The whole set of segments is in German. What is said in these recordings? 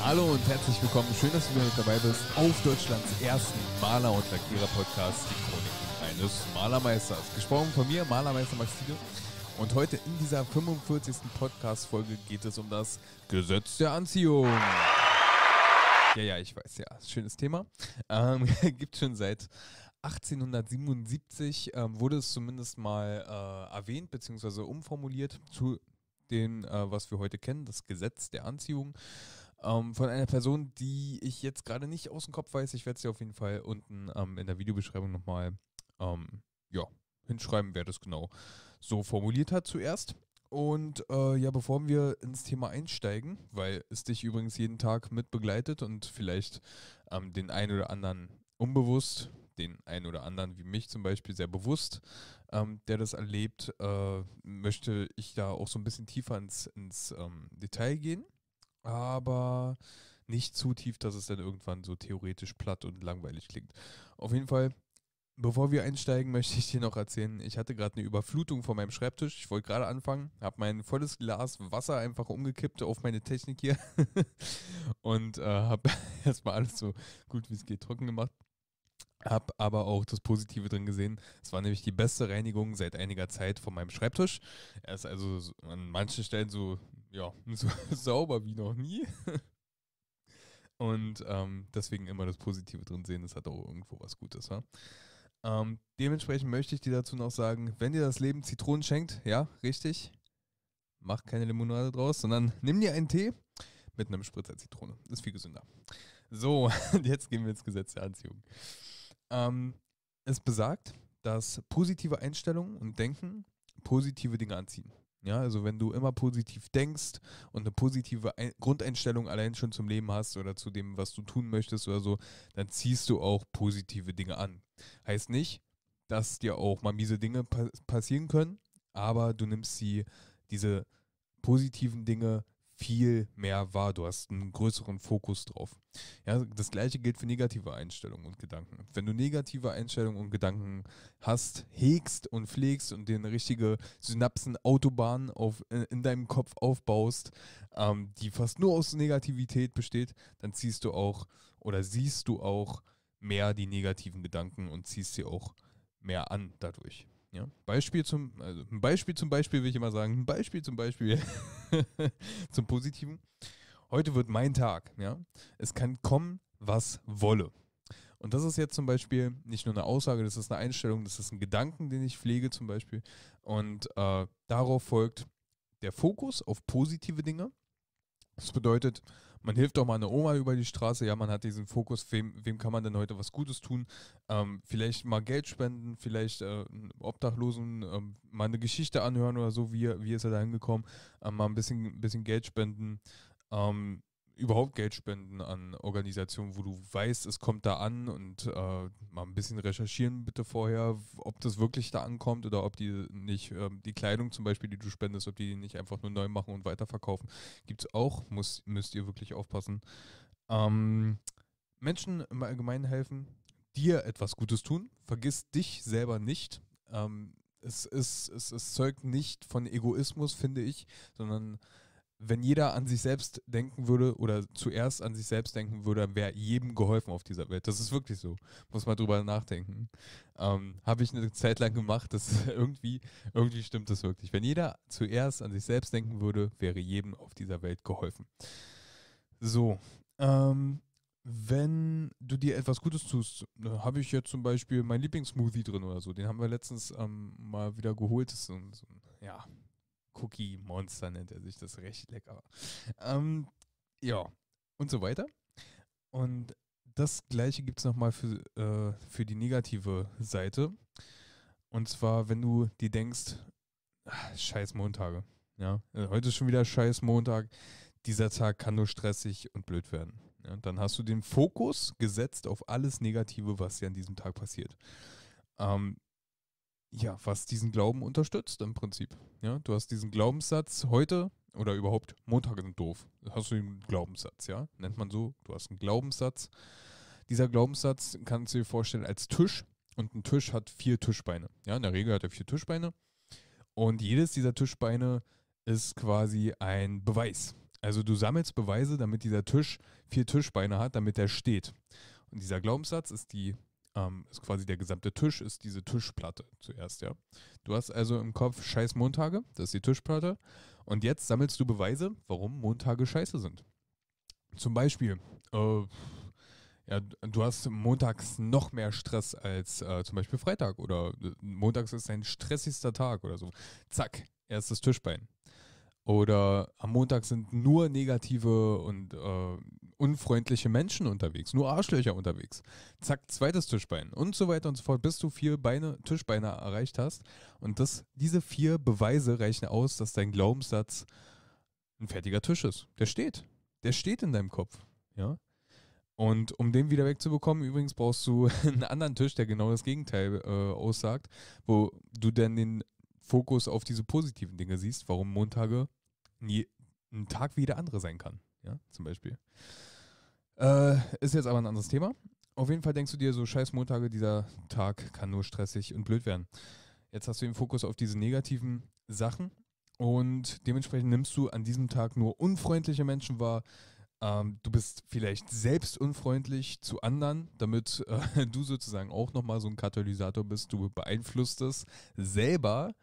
Hallo und herzlich willkommen. Schön, dass du wieder mit dabei bist auf Deutschlands ersten Maler- und Lackierer-Podcast, die Chronik eines Malermeisters. Gesprochen von mir, Malermeister Max Thiele. Und heute in dieser 45. Podcast-Folge geht es um das Gesetz der Anziehung. Ja, ja, ich weiß, ja. Schönes Thema. Ähm, gibt schon seit 1877, ähm, wurde es zumindest mal äh, erwähnt bzw. umformuliert zu den, äh, was wir heute kennen, das Gesetz der Anziehung, ähm, von einer Person, die ich jetzt gerade nicht aus dem Kopf weiß. Ich werde sie auf jeden Fall unten ähm, in der Videobeschreibung nochmal ähm, ja, hinschreiben, wer das genau so formuliert hat zuerst. Und äh, ja, bevor wir ins Thema einsteigen, weil es dich übrigens jeden Tag mit begleitet und vielleicht ähm, den einen oder anderen unbewusst den einen oder anderen wie mich zum Beispiel sehr bewusst, ähm, der das erlebt, äh, möchte ich da auch so ein bisschen tiefer ins, ins ähm, Detail gehen, aber nicht zu tief, dass es dann irgendwann so theoretisch platt und langweilig klingt. Auf jeden Fall Bevor wir einsteigen, möchte ich dir noch erzählen, ich hatte gerade eine Überflutung vor meinem Schreibtisch. Ich wollte gerade anfangen, habe mein volles Glas Wasser einfach umgekippt auf meine Technik hier und äh, habe erstmal alles so gut wie es geht trocken gemacht. Hab aber auch das Positive drin gesehen. Es war nämlich die beste Reinigung seit einiger Zeit von meinem Schreibtisch. Er ist also an manchen Stellen so, ja, so sauber wie noch nie. Und ähm, deswegen immer das Positive drin sehen, das hat auch irgendwo was Gutes. Ja? Ähm, dementsprechend möchte ich dir dazu noch sagen, wenn dir das Leben Zitronen schenkt, ja, richtig, mach keine Limonade draus, sondern nimm dir einen Tee mit einem Spritzer Zitrone. Ist viel gesünder. So, jetzt gehen wir ins Gesetz der Anziehung. Ähm, es besagt, dass positive Einstellungen und Denken positive Dinge anziehen. Ja, also wenn du immer positiv denkst und eine positive Ein Grundeinstellung allein schon zum Leben hast oder zu dem, was du tun möchtest oder so, dann ziehst du auch positive Dinge an. Heißt nicht, dass dir auch mal miese Dinge pa passieren können, aber du nimmst sie, diese positiven Dinge viel mehr wahr. Du hast einen größeren Fokus drauf. Ja, das gleiche gilt für negative Einstellungen und Gedanken. Wenn du negative Einstellungen und Gedanken hast, hegst und pflegst und dir eine richtige Synapsenautobahn auf, in deinem Kopf aufbaust, ähm, die fast nur aus Negativität besteht, dann ziehst du auch oder siehst du auch mehr die negativen Gedanken und ziehst sie auch mehr an dadurch. Ja, Beispiel zum, also ein Beispiel zum Beispiel will ich immer sagen, ein Beispiel zum Beispiel zum Positiven. Heute wird mein Tag, ja. Es kann kommen, was wolle. Und das ist jetzt zum Beispiel nicht nur eine Aussage, das ist eine Einstellung, das ist ein Gedanken, den ich pflege zum Beispiel. Und äh, darauf folgt der Fokus auf positive Dinge. Das bedeutet, man hilft doch mal einer Oma über die Straße, ja, man hat diesen Fokus, wem, wem kann man denn heute was Gutes tun? Ähm, vielleicht mal Geld spenden, vielleicht äh, Obdachlosen ähm, mal eine Geschichte anhören oder so, wie, wie ist er da hingekommen, ähm, mal ein bisschen, bisschen Geld spenden. Ähm, überhaupt Geld spenden an Organisationen, wo du weißt, es kommt da an und äh, mal ein bisschen recherchieren bitte vorher, ob das wirklich da ankommt oder ob die nicht äh, die Kleidung zum Beispiel, die du spendest, ob die nicht einfach nur neu machen und weiterverkaufen. Gibt es auch, muss, müsst ihr wirklich aufpassen. Ähm, Menschen im Allgemeinen helfen, dir etwas Gutes tun, vergiss dich selber nicht. Ähm, es, ist, es, es zeugt nicht von Egoismus, finde ich, sondern wenn jeder an sich selbst denken würde oder zuerst an sich selbst denken würde, wäre jedem geholfen auf dieser Welt. Das ist wirklich so. Muss man drüber nachdenken. Ähm, Habe ich eine Zeit lang gemacht, das irgendwie, irgendwie stimmt das wirklich. Wenn jeder zuerst an sich selbst denken würde, wäre jedem auf dieser Welt geholfen. So. Ähm, wenn du dir etwas Gutes tust, ne, habe ich jetzt zum Beispiel mein Lieblingssmoothie drin oder so. Den haben wir letztens ähm, mal wieder geholt. Das ist so ein, so ein ja, Cookie Monster nennt er sich, das recht lecker. Ähm, ja, und so weiter. Und das gleiche gibt es nochmal für, äh, für die negative Seite. Und zwar, wenn du dir denkst, ach, scheiß Montage. Ja, also heute ist schon wieder scheiß Montag. Dieser Tag kann nur stressig und blöd werden. Ja, dann hast du den Fokus gesetzt auf alles Negative, was dir an diesem Tag passiert. Ähm, ja, was diesen Glauben unterstützt im Prinzip. Ja, du hast diesen Glaubenssatz heute oder überhaupt Montag sind doof. Hast du einen Glaubenssatz, ja? Nennt man so. Du hast einen Glaubenssatz. Dieser Glaubenssatz kannst du dir vorstellen als Tisch und ein Tisch hat vier Tischbeine. Ja, in der Regel hat er vier Tischbeine und jedes dieser Tischbeine ist quasi ein Beweis. Also du sammelst Beweise, damit dieser Tisch vier Tischbeine hat, damit er steht. Und dieser Glaubenssatz ist die ähm, ist quasi der gesamte Tisch, ist diese Tischplatte zuerst, ja. Du hast also im Kopf scheiß Montage, das ist die Tischplatte. Und jetzt sammelst du Beweise, warum Montage scheiße sind. Zum Beispiel, äh, ja, du hast montags noch mehr Stress als äh, zum Beispiel Freitag oder äh, montags ist dein stressigster Tag oder so. Zack, erstes Tischbein. Oder am Montag sind nur negative und äh, unfreundliche Menschen unterwegs, nur Arschlöcher unterwegs. Zack, zweites Tischbein und so weiter und so fort, bis du vier Beine, Tischbeine erreicht hast. Und das, diese vier Beweise reichen aus, dass dein Glaubenssatz ein fertiger Tisch ist. Der steht. Der steht in deinem Kopf. Ja. Und um den wieder wegzubekommen, übrigens brauchst du einen anderen Tisch, der genau das Gegenteil äh, aussagt, wo du dann den Fokus auf diese positiven Dinge siehst, warum Montage nie, ein Tag wie jeder andere sein kann. Ja, zum Beispiel. Äh, ist jetzt aber ein anderes Thema. Auf jeden Fall denkst du dir so, scheiß Montage, dieser Tag kann nur stressig und blöd werden. Jetzt hast du den Fokus auf diese negativen Sachen und dementsprechend nimmst du an diesem Tag nur unfreundliche Menschen wahr. Ähm, du bist vielleicht selbst unfreundlich zu anderen, damit äh, du sozusagen auch nochmal so ein Katalysator bist. Du beeinflusst es selber,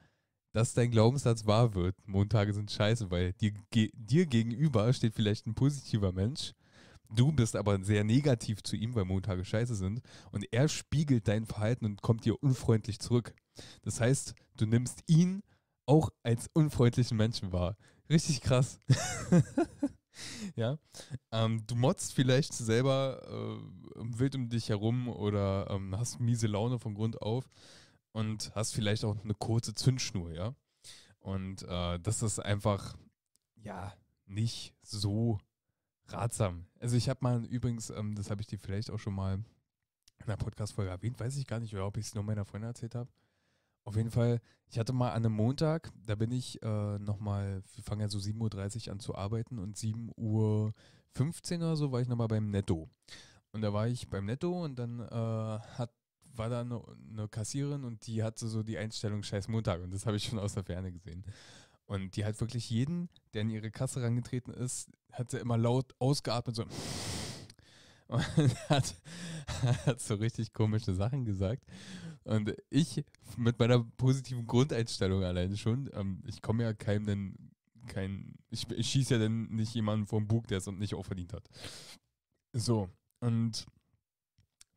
dass dein Glaubenssatz wahr wird. Montage sind scheiße, weil dir, ge dir gegenüber steht vielleicht ein positiver Mensch. Du bist aber sehr negativ zu ihm, weil Montage scheiße sind. Und er spiegelt dein Verhalten und kommt dir unfreundlich zurück. Das heißt, du nimmst ihn auch als unfreundlichen Menschen wahr. Richtig krass. ja. Ähm, du motzt vielleicht selber äh, wild um dich herum oder ähm, hast miese Laune von Grund auf und hast vielleicht auch eine kurze Zündschnur, ja. Und äh, das ist einfach, ja, nicht so ratsam. Also ich habe mal übrigens, ähm, das habe ich dir vielleicht auch schon mal in einer Podcast-Folge erwähnt, weiß ich gar nicht, oder ob ich es nur meiner Freundin erzählt habe. Auf jeden Fall, ich hatte mal an einem Montag, da bin ich äh, nochmal, wir fangen ja so 7.30 Uhr an zu arbeiten und 7.15 Uhr oder so war ich nochmal beim Netto. Und da war ich beim Netto und dann äh, hat war da eine, eine Kassierin und die hatte so die Einstellung Scheiß Montag und das habe ich schon aus der Ferne gesehen. Und die hat wirklich jeden, der in ihre Kasse rangetreten ist, hat sie immer laut ausgeatmet, so und hat, hat so richtig komische Sachen gesagt. Und ich mit meiner positiven Grundeinstellung alleine schon, ähm, ich komme ja keinem denn kein, ich, ich schieße ja dann nicht jemanden vom Bug, der es nicht auch verdient hat. So, und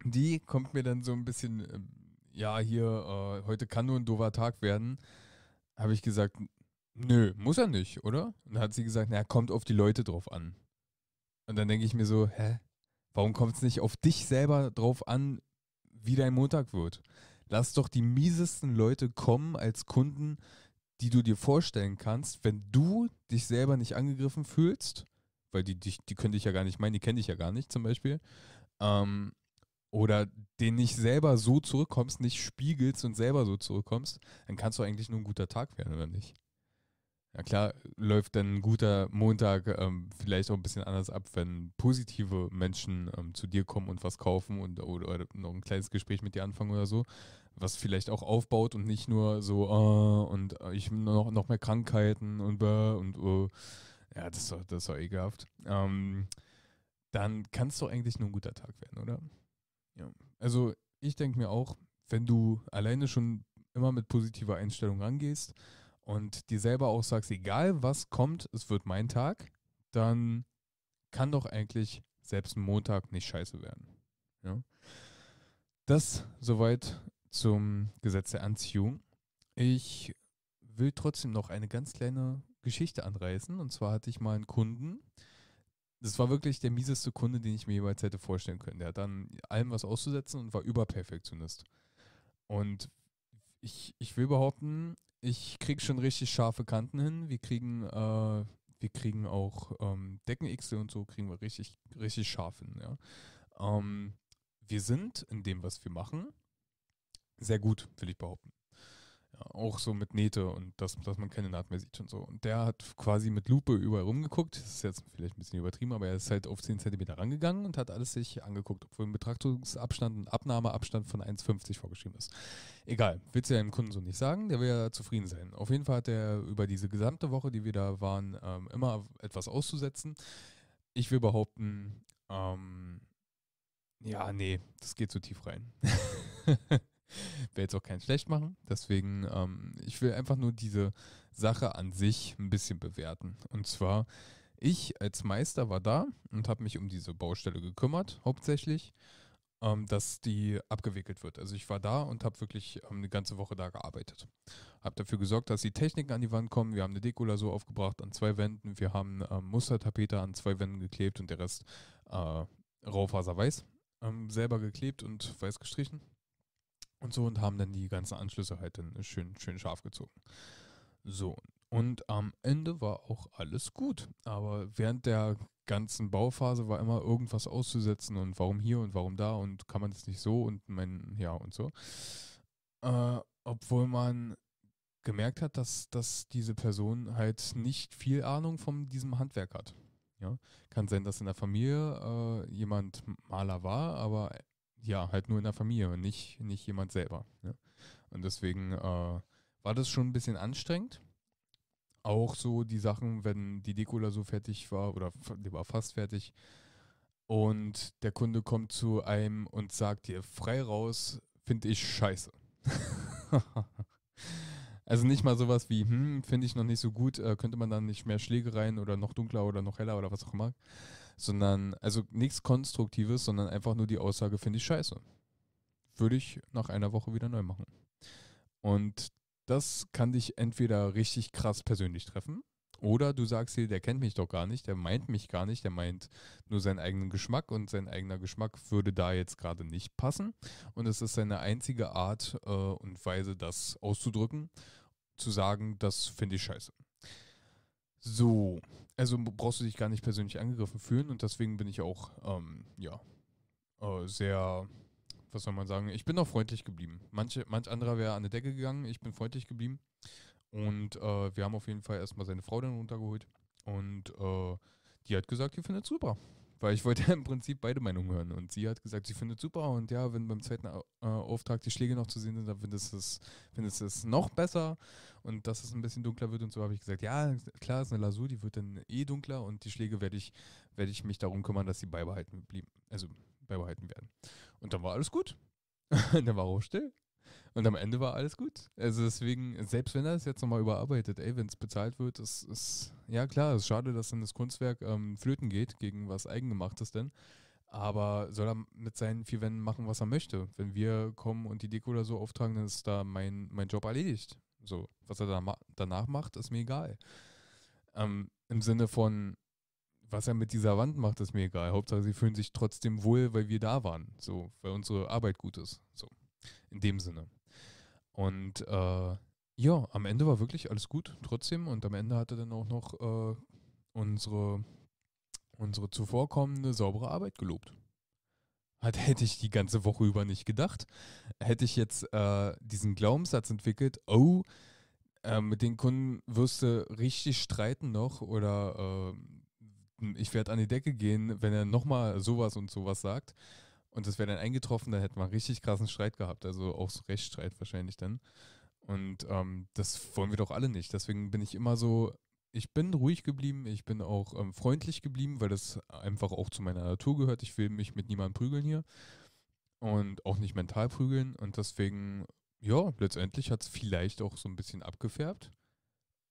die kommt mir dann so ein bisschen, ähm, ja, hier, äh, heute kann nur ein doofer Tag werden. Habe ich gesagt, nö, muss er nicht, oder? Und dann hat sie gesagt, naja, kommt auf die Leute drauf an. Und dann denke ich mir so, hä? Warum kommt es nicht auf dich selber drauf an, wie dein Montag wird? Lass doch die miesesten Leute kommen als Kunden, die du dir vorstellen kannst, wenn du dich selber nicht angegriffen fühlst, weil die, die, die können dich ja gar nicht meinen, die kenne ich ja gar nicht zum Beispiel, ähm, oder den nicht selber so zurückkommst, nicht spiegelst und selber so zurückkommst, dann kannst du eigentlich nur ein guter Tag werden, oder nicht? Ja klar, läuft dann ein guter Montag ähm, vielleicht auch ein bisschen anders ab, wenn positive Menschen ähm, zu dir kommen und was kaufen und oder, oder, noch ein kleines Gespräch mit dir anfangen oder so, was vielleicht auch aufbaut und nicht nur so oh, und äh, ich noch, noch mehr Krankheiten und und oh. ja, das ist doch, das ist doch ekelhaft. Ähm, dann kannst du eigentlich nur ein guter Tag werden, oder? Ja. Also ich denke mir auch, wenn du alleine schon immer mit positiver Einstellung rangehst und dir selber auch sagst, egal was kommt, es wird mein Tag, dann kann doch eigentlich selbst ein Montag nicht scheiße werden. Ja. Das soweit zum Gesetz der Anziehung. Ich will trotzdem noch eine ganz kleine Geschichte anreißen. Und zwar hatte ich mal einen Kunden, das war wirklich der mieseste Kunde, den ich mir jeweils hätte vorstellen können. Der hat dann allem was auszusetzen und war Überperfektionist. Und ich, ich will behaupten, ich kriege schon richtig scharfe Kanten hin. Wir kriegen, äh, wir kriegen auch ähm, Deckenixel und so kriegen wir richtig, richtig scharf hin. Ja. Ähm, wir sind in dem, was wir machen, sehr gut, will ich behaupten. Ja, auch so mit Nähte und dass, dass man keine Naht mehr sieht und so. Und der hat quasi mit Lupe überall rumgeguckt. Das ist jetzt vielleicht ein bisschen übertrieben, aber er ist halt auf 10 cm rangegangen und hat alles sich angeguckt, obwohl ein Betrachtungsabstand, ein Abnahmeabstand von 1,50 vorgeschrieben ist. Egal, willst du ja dem Kunden so nicht sagen, der will ja zufrieden sein. Auf jeden Fall hat er über diese gesamte Woche, die wir da waren, ähm, immer etwas auszusetzen. Ich will behaupten, ähm, ja, nee, das geht zu tief rein. will jetzt auch keinen schlecht machen. Deswegen, ähm, ich will einfach nur diese Sache an sich ein bisschen bewerten. Und zwar, ich als Meister war da und habe mich um diese Baustelle gekümmert, hauptsächlich, ähm, dass die abgewickelt wird. Also ich war da und habe wirklich ähm, eine ganze Woche da gearbeitet. Habe dafür gesorgt, dass die Techniken an die Wand kommen. Wir haben eine Dekolasur aufgebracht an zwei Wänden. Wir haben ähm, Mustertapete an zwei Wänden geklebt und der Rest äh, Raufaser ähm, selber geklebt und weiß gestrichen und so und haben dann die ganzen Anschlüsse halt dann schön, schön scharf gezogen. So, und am Ende war auch alles gut. Aber während der ganzen Bauphase war immer irgendwas auszusetzen und warum hier und warum da und kann man das nicht so und mein, ja und so. Äh, obwohl man gemerkt hat, dass, dass diese Person halt nicht viel Ahnung von diesem Handwerk hat. Ja? Kann sein, dass in der Familie äh, jemand Maler war, aber ja, halt nur in der Familie und nicht, nicht jemand selber. Ne? Und deswegen äh, war das schon ein bisschen anstrengend. Auch so die Sachen, wenn die Dekola so fertig war oder die war fast fertig und der Kunde kommt zu einem und sagt dir frei raus, finde ich scheiße. also nicht mal sowas wie, hm, finde ich noch nicht so gut, äh, könnte man dann nicht mehr Schläge rein oder noch dunkler oder noch heller oder was auch immer, sondern, also nichts Konstruktives, sondern einfach nur die Aussage, finde ich scheiße. Würde ich nach einer Woche wieder neu machen. Und das kann dich entweder richtig krass persönlich treffen, oder du sagst dir, der kennt mich doch gar nicht, der meint mich gar nicht, der meint nur seinen eigenen Geschmack und sein eigener Geschmack würde da jetzt gerade nicht passen. Und es ist seine einzige Art äh, und Weise, das auszudrücken, zu sagen, das finde ich scheiße. So, also brauchst du dich gar nicht persönlich angegriffen fühlen und deswegen bin ich auch, ähm, ja, äh, sehr, was soll man sagen, ich bin auch freundlich geblieben. Manche, manch anderer wäre an die Decke gegangen, ich bin freundlich geblieben und äh, wir haben auf jeden Fall erstmal seine Frau dann runtergeholt und äh, die hat gesagt, die findet es super. Weil ich wollte im Prinzip beide Meinungen hören. Und sie hat gesagt, sie findet super und ja, wenn beim zweiten äh, Auftrag die Schläge noch zu sehen sind, dann findest du es, findet es noch besser und dass es ein bisschen dunkler wird. Und so habe ich gesagt, ja, klar, es ist eine Lasur, die wird dann eh dunkler und die Schläge werde ich, werd ich mich darum kümmern, dass sie beibehalten blieben, also beibehalten werden. Und dann war alles gut. dann war auch still. Und am Ende war alles gut. Also deswegen, selbst wenn er es jetzt nochmal überarbeitet, ey, wenn es bezahlt wird, ist, ist, ja klar, es ist schade, dass dann das Kunstwerk ähm, flöten geht gegen was Eigengemachtes denn. Aber soll er mit seinen vier Wänden machen, was er möchte? Wenn wir kommen und die Deko oder so auftragen, dann ist da mein, mein Job erledigt. So, was er da ma danach macht, ist mir egal. Ähm, Im Sinne von, was er mit dieser Wand macht, ist mir egal. Hauptsache, sie fühlen sich trotzdem wohl, weil wir da waren. So, weil unsere Arbeit gut ist. So, in dem Sinne. Und äh, ja, am Ende war wirklich alles gut trotzdem. Und am Ende hatte dann auch noch äh, unsere, unsere zuvorkommende saubere Arbeit gelobt. Hat, hätte ich die ganze Woche über nicht gedacht. Hätte ich jetzt äh, diesen Glaubenssatz entwickelt, oh, äh, mit den Kunden wirst du richtig streiten noch oder äh, ich werde an die Decke gehen, wenn er nochmal sowas und sowas sagt. Und das wäre dann eingetroffen, da hätten wir richtig krassen Streit gehabt, also auch so Rechtsstreit wahrscheinlich dann. Und ähm, das wollen wir doch alle nicht. Deswegen bin ich immer so, ich bin ruhig geblieben, ich bin auch ähm, freundlich geblieben, weil das einfach auch zu meiner Natur gehört. Ich will mich mit niemandem prügeln hier und auch nicht mental prügeln. Und deswegen, ja, letztendlich hat es vielleicht auch so ein bisschen abgefärbt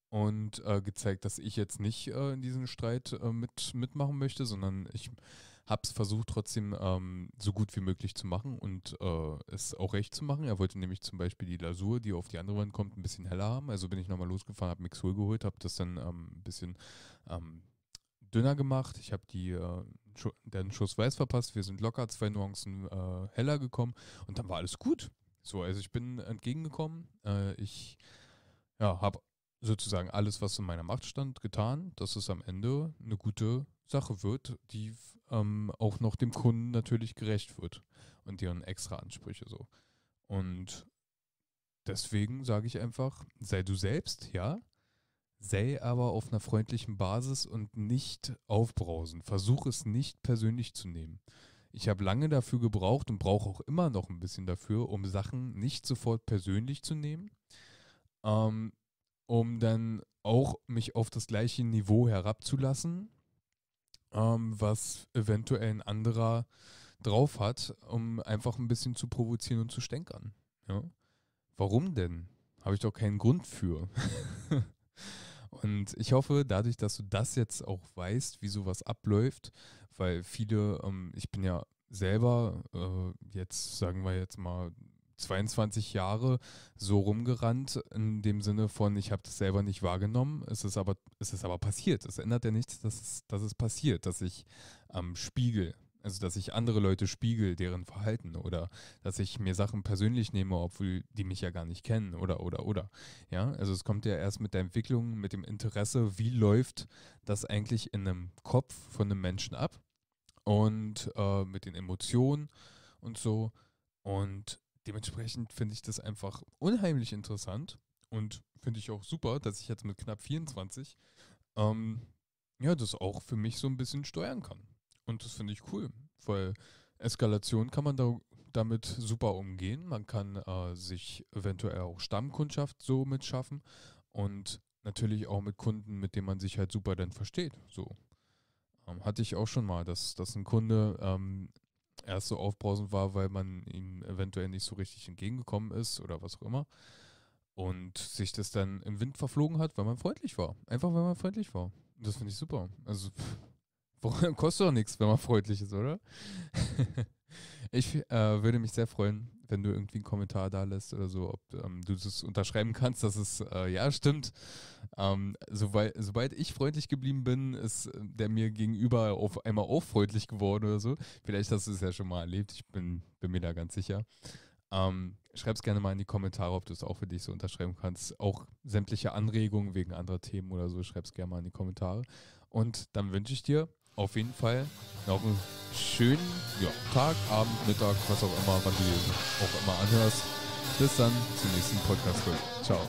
und äh, gezeigt, dass ich jetzt nicht äh, in diesen Streit äh, mit, mitmachen möchte, sondern ich habe es versucht trotzdem ähm, so gut wie möglich zu machen und äh, es auch recht zu machen. Er wollte nämlich zum Beispiel die Lasur, die auf die andere Wand kommt, ein bisschen heller haben. Also bin ich nochmal losgefahren, habe Mixul geholt, habe das dann ähm, ein bisschen ähm, dünner gemacht. Ich habe die äh, den Schuss weiß verpasst. Wir sind locker zwei Nuancen äh, heller gekommen und dann war alles gut. So, also ich bin entgegengekommen. Äh, ich ja, habe sozusagen alles, was in meiner Macht stand, getan, dass es am Ende eine gute Sache wird, die ähm, auch noch dem Kunden natürlich gerecht wird und deren extra Ansprüche so. Und deswegen sage ich einfach, sei du selbst, ja, sei aber auf einer freundlichen Basis und nicht aufbrausen. Versuch es nicht persönlich zu nehmen. Ich habe lange dafür gebraucht und brauche auch immer noch ein bisschen dafür, um Sachen nicht sofort persönlich zu nehmen, ähm, um dann auch mich auf das gleiche Niveau herabzulassen ähm, was eventuell ein anderer drauf hat, um einfach ein bisschen zu provozieren und zu stänkern. Ja? Warum denn? Habe ich doch keinen Grund für. Und ich hoffe, dadurch, dass du das jetzt auch weißt, wie sowas abläuft, weil viele, ähm, ich bin ja selber äh, jetzt, sagen wir jetzt mal, 22 Jahre so rumgerannt, in dem Sinne von, ich habe das selber nicht wahrgenommen, es ist aber, es ist aber passiert. Es ändert ja nichts, dass es, dass es passiert, dass ich am ähm, Spiegel, also dass ich andere Leute spiegel, deren Verhalten oder dass ich mir Sachen persönlich nehme, obwohl die mich ja gar nicht kennen oder oder oder. Ja, also es kommt ja erst mit der Entwicklung, mit dem Interesse, wie läuft das eigentlich in einem Kopf von einem Menschen ab und äh, mit den Emotionen und so. Und dementsprechend finde ich das einfach unheimlich interessant und finde ich auch super, dass ich jetzt mit knapp 24 ähm, ja, das auch für mich so ein bisschen steuern kann. Und das finde ich cool, weil Eskalation kann man da, damit super umgehen. Man kann äh, sich eventuell auch Stammkundschaft so mit schaffen und natürlich auch mit Kunden, mit denen man sich halt super dann versteht. So ähm, hatte ich auch schon mal, dass, dass ein Kunde ähm, erst so aufbrausend war, weil man ihm eventuell nicht so richtig entgegengekommen ist oder was auch immer. Und sich das dann im Wind verflogen hat, weil man freundlich war. Einfach weil man freundlich war. Und das finde ich super. Also pff, kostet doch nichts, wenn man freundlich ist, oder? ich äh, würde mich sehr freuen, wenn du irgendwie einen Kommentar da lässt oder so, ob ähm, du das unterschreiben kannst, dass es äh, ja stimmt. Ähm, sobald, sobald ich freundlich geblieben bin, ist äh, der mir gegenüber auf einmal auch freundlich geworden oder so. Vielleicht hast du es ja schon mal erlebt, ich bin, bin mir da ganz sicher. Ähm, Schreib es gerne mal in die Kommentare, ob du es auch für dich so unterschreiben kannst. Auch sämtliche Anregungen wegen anderer Themen oder so, schreib es gerne mal in die Kommentare. Und dann wünsche ich dir auf jeden Fall noch einen schönen ja, Tag, Abend, Mittag, was auch immer, wann du auch immer anhörst. Bis dann zur nächsten Podcast-Folge. Ciao.